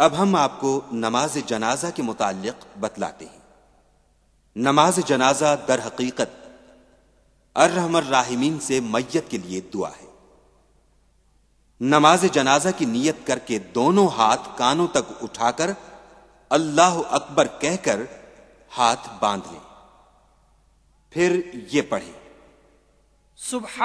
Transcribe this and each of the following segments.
अब हम आपको नमाज जनाजा के मुतालिक बतलाते हैं नमाज जनाजा दर हकीकत अर्रहमर राहिमीन से मैय के लिए दुआ है नमाज जनाजा की नीयत करके दोनों हाथ कानों तक उठाकर अल्लाह अकबर कहकर हाथ बांध लें फिर ये पढ़े सुबह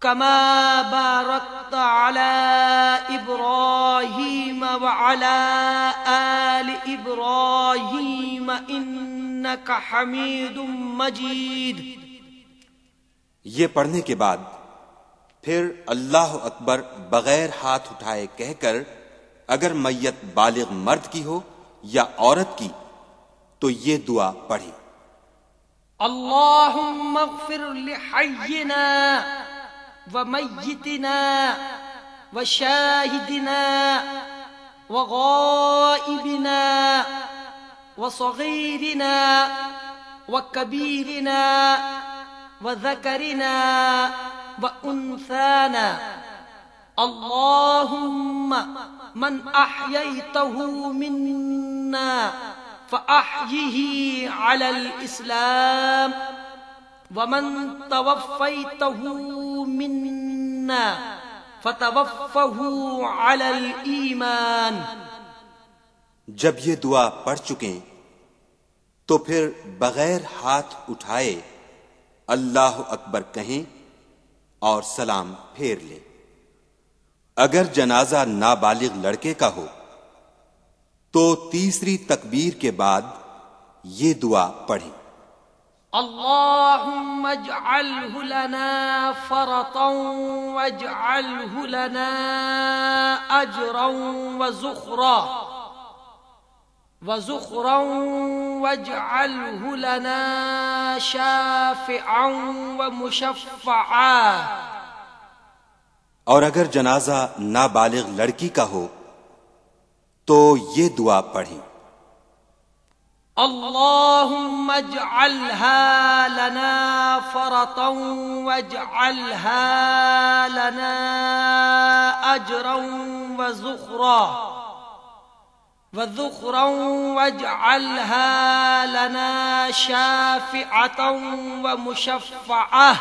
كما باركت على إبراهيم وعلى آل إبراهيم إنك حميد مجيد ये पढ़ने के बाद फिर अल्लाह अकबर बगैर हाथ उठाए कहकर अगर मैयत बालिग मर्द की हो या औरत की तो ये दुआ पढ़े अल्लाह وميتنا وشاهدنا وغائبنا وصغيرنا وكبيرنا وذكرنا وأنثانا اللهم من أحييته منا فأحيه على الإسلام ومن توفيته منا فتوفه على الإيمان जब ये दुआ पढ़ चुके तो फिर बगैर हाथ उठाए अल्लाह अकबर कहें और सलाम फेर लें अगर जनाजा नाबालिग लड़के का हो तो तीसरी तकबीर के बाद ये दुआ पढ़ें اللهم اجعله لنا فرطا واجعله لنا اجرا وزخرا وزخرا واجعله لنا شافعا ومشفعا اور اگر جنازہ نابالغ لڑکی کا ہو تو یہ دعا پڑھیں اللهم اجعلها لنا فرطا واجعلها لنا أجرا وزخرا وذخرا واجعلها لنا شافعة ومشفعة